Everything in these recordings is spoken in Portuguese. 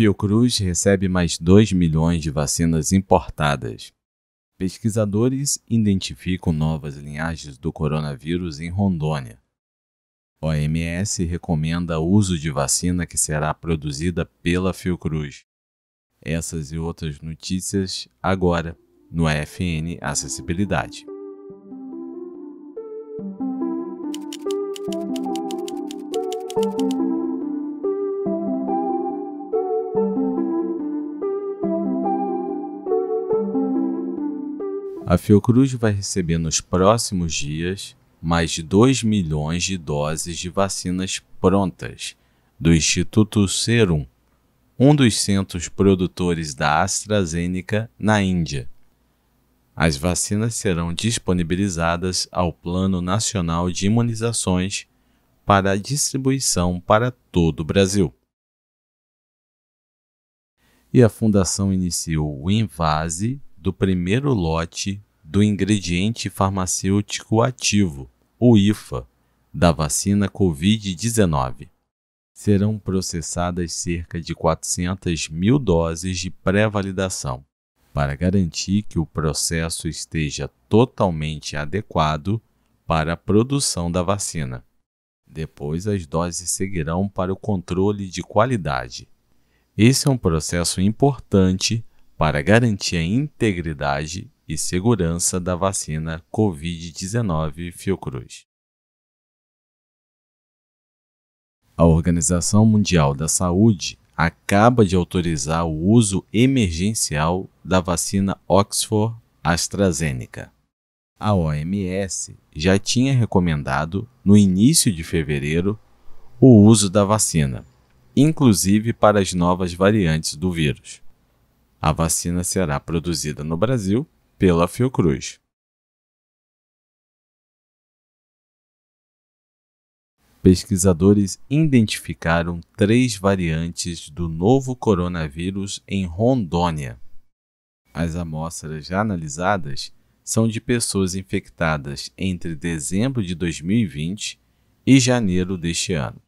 Fiocruz recebe mais 2 milhões de vacinas importadas. Pesquisadores identificam novas linhagens do coronavírus em Rondônia. OMS recomenda uso de vacina que será produzida pela Fiocruz. Essas e outras notícias agora no AFN Acessibilidade. A Fiocruz vai receber nos próximos dias mais de 2 milhões de doses de vacinas prontas do Instituto Serum, um dos centros produtores da AstraZeneca na Índia. As vacinas serão disponibilizadas ao Plano Nacional de Imunizações para distribuição para todo o Brasil. E a Fundação iniciou o Invase do primeiro lote do ingrediente farmacêutico ativo, o IFA, da vacina Covid-19. Serão processadas cerca de 400 mil doses de pré-validação, para garantir que o processo esteja totalmente adequado para a produção da vacina. Depois, as doses seguirão para o controle de qualidade. Esse é um processo importante para garantir a integridade e segurança da vacina Covid-19 Fiocruz. A Organização Mundial da Saúde acaba de autorizar o uso emergencial da vacina Oxford AstraZeneca. A OMS já tinha recomendado, no início de fevereiro, o uso da vacina, inclusive para as novas variantes do vírus. A vacina será produzida no Brasil pela Fiocruz. pesquisadores identificaram três variantes do novo coronavírus em Rondônia. As amostras já analisadas são de pessoas infectadas entre dezembro de 2020 e janeiro deste ano.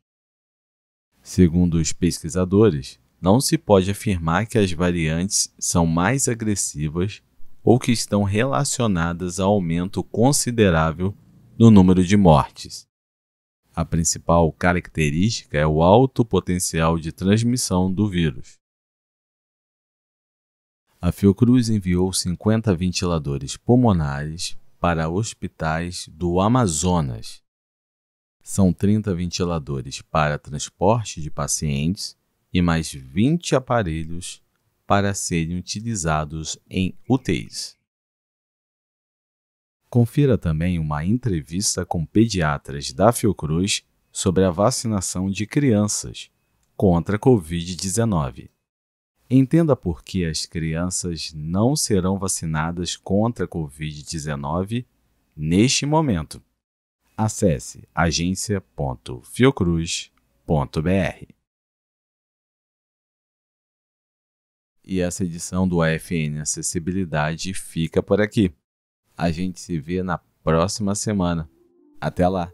Segundo os pesquisadores, não se pode afirmar que as variantes são mais agressivas ou que estão relacionadas a aumento considerável no número de mortes. A principal característica é o alto potencial de transmissão do vírus. A Fiocruz enviou 50 ventiladores pulmonares para hospitais do Amazonas. São 30 ventiladores para transporte de pacientes e mais 20 aparelhos para serem utilizados em UTIs. Confira também uma entrevista com pediatras da Fiocruz sobre a vacinação de crianças contra a Covid-19. Entenda por que as crianças não serão vacinadas contra a Covid-19 neste momento. Acesse agência.fiocruz.br. E essa edição do AFN Acessibilidade fica por aqui. A gente se vê na próxima semana. Até lá!